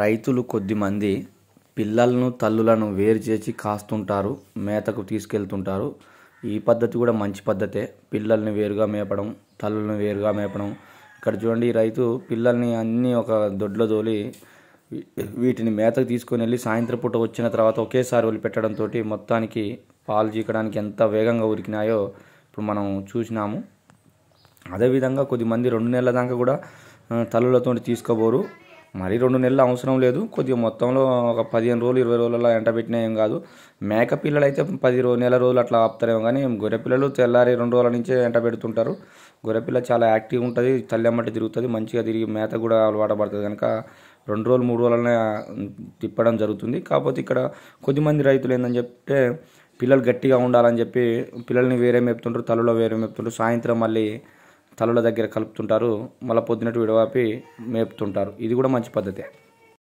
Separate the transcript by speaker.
Speaker 1: రైతులు కొద్దిమంది పిల్లలను తల్లులను వేరు చేసి కాస్తుంటారు మేతకు తీసుకెళ్తుంటారు ఈ పద్ధతి కూడా మంచి పద్ధతే పిల్లల్ని వేరుగా మేపడం తల్లులను వేరుగా మేపడం ఇక్కడ చూడండి ఈ రైతు పిల్లల్ని అన్నీ ఒక దొడ్లో తోలి వీటిని మేతకు తీసుకొని వెళ్ళి సాయంత్రం పూట వచ్చిన తర్వాత ఒకేసారి వదిలిపెట్టడంతో మొత్తానికి పాలు చీకడానికి ఎంత వేగంగా ఉరికినాయో ఇప్పుడు మనం చూసినాము అదేవిధంగా కొద్దిమంది రెండు నెలల దాకా కూడా తల్లులతో తీసుకోబోరు మరీ రెండు నెలలు అవసరం లేదు కొద్దిగా మొత్తంలో ఒక పదిహేను రోజులు ఇరవై రోజులలో ఎంట పెట్టినా ఏం కాదు మేక పిల్లలు అయితే పది రోజు నెల రోజులు అట్లా ఆపుతారేమో కానీ గొర్రె పిల్లలు తెల్లారి రెండు రోజుల నుంచే ఎంట పెడుతుంటారు గొర్రె పిల్ల చాలా యాక్టివ్ ఉంటుంది తల్లి అమ్మటి తిరుగుతుంది మంచిగా తిరిగి మేత కూడా అలవాటు పడుతుంది కనుక రెండు రోజులు మూడు రోజులనే తిప్పడం జరుగుతుంది కాకపోతే ఇక్కడ కొద్దిమంది రైతులు ఏందని చెప్తే పిల్లలు గట్టిగా ఉండాలని చెప్పి పిల్లల్ని వేరే మెప్తుంటారు తలలో వేరే మెప్తుంటారు సాయంత్రం మళ్ళీ తలల దగ్గర కలుపుతుంటారు మళ్ళీ పొద్దునటి విడవాపి మేపుతుంటారు ఇది కూడా మంచి పద్ధతే